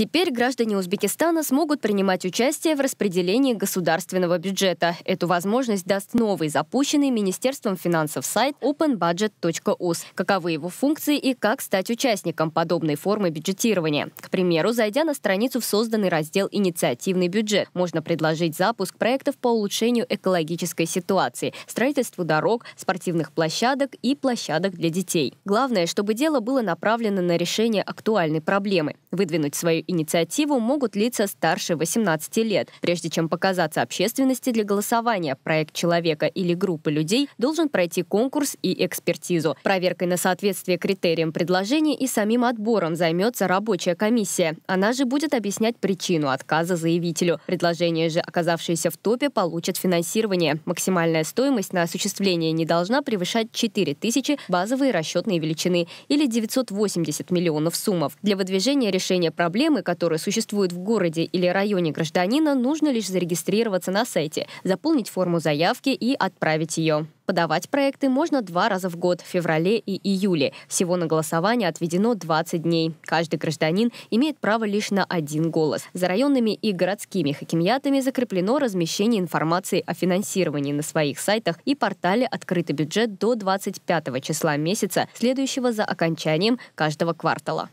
Теперь граждане Узбекистана смогут принимать участие в распределении государственного бюджета. Эту возможность даст новый, запущенный Министерством финансов сайт openbudget.us. Каковы его функции и как стать участником подобной формы бюджетирования? К примеру, зайдя на страницу в созданный раздел «Инициативный бюджет», можно предложить запуск проектов по улучшению экологической ситуации, строительству дорог, спортивных площадок и площадок для детей. Главное, чтобы дело было направлено на решение актуальной проблемы, выдвинуть свою инициативу могут лица старше 18 лет. Прежде чем показаться общественности для голосования, проект человека или группы людей должен пройти конкурс и экспертизу. Проверкой на соответствие критериям предложения и самим отбором займется рабочая комиссия. Она же будет объяснять причину отказа заявителю. Предложение же, оказавшееся в топе, получат финансирование. Максимальная стоимость на осуществление не должна превышать 4000 базовые расчетные величины или 980 миллионов суммов. Для выдвижения решения проблемы проблемы, которые существуют в городе или районе гражданина, нужно лишь зарегистрироваться на сайте, заполнить форму заявки и отправить ее. Подавать проекты можно два раза в год, в феврале и июле. Всего на голосование отведено 20 дней. Каждый гражданин имеет право лишь на один голос. За районными и городскими хакимиятами закреплено размещение информации о финансировании на своих сайтах и портале «Открытый бюджет» до 25 числа месяца, следующего за окончанием каждого квартала.